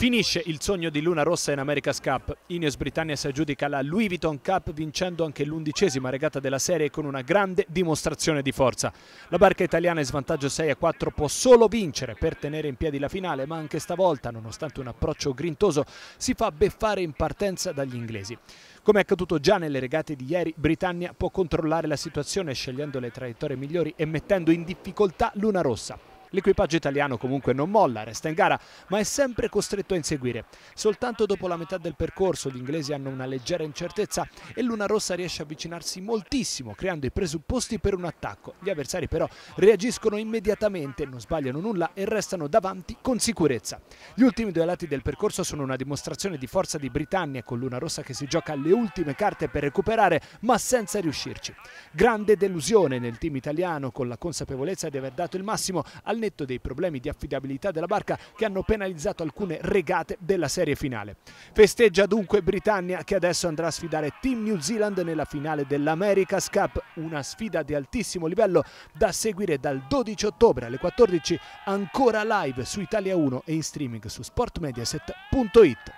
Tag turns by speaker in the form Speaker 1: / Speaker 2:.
Speaker 1: Finisce il sogno di Luna Rossa in America's Cup. Ineos Britannia si aggiudica la Louis Vuitton Cup vincendo anche l'undicesima regata della serie con una grande dimostrazione di forza. La barca italiana in svantaggio 6 a 4 può solo vincere per tenere in piedi la finale, ma anche stavolta, nonostante un approccio grintoso, si fa beffare in partenza dagli inglesi. Come è accaduto già nelle regate di ieri, Britannia può controllare la situazione scegliendo le traiettorie migliori e mettendo in difficoltà Luna Rossa. L'equipaggio italiano comunque non molla, resta in gara, ma è sempre costretto a inseguire. Soltanto dopo la metà del percorso gli inglesi hanno una leggera incertezza e Luna Rossa riesce a avvicinarsi moltissimo, creando i presupposti per un attacco. Gli avversari però reagiscono immediatamente, non sbagliano nulla e restano davanti con sicurezza. Gli ultimi due lati del percorso sono una dimostrazione di forza di Britannia con Luna Rossa che si gioca le ultime carte per recuperare, ma senza riuscirci. Grande delusione nel team italiano con la consapevolezza di aver dato il massimo al al netto dei problemi di affidabilità della barca che hanno penalizzato alcune regate della serie finale. Festeggia dunque Britannia che adesso andrà a sfidare Team New Zealand nella finale dell'America's Cup, una sfida di altissimo livello da seguire dal 12 ottobre alle 14 ancora live su Italia 1 e in streaming su sportmediaset.it.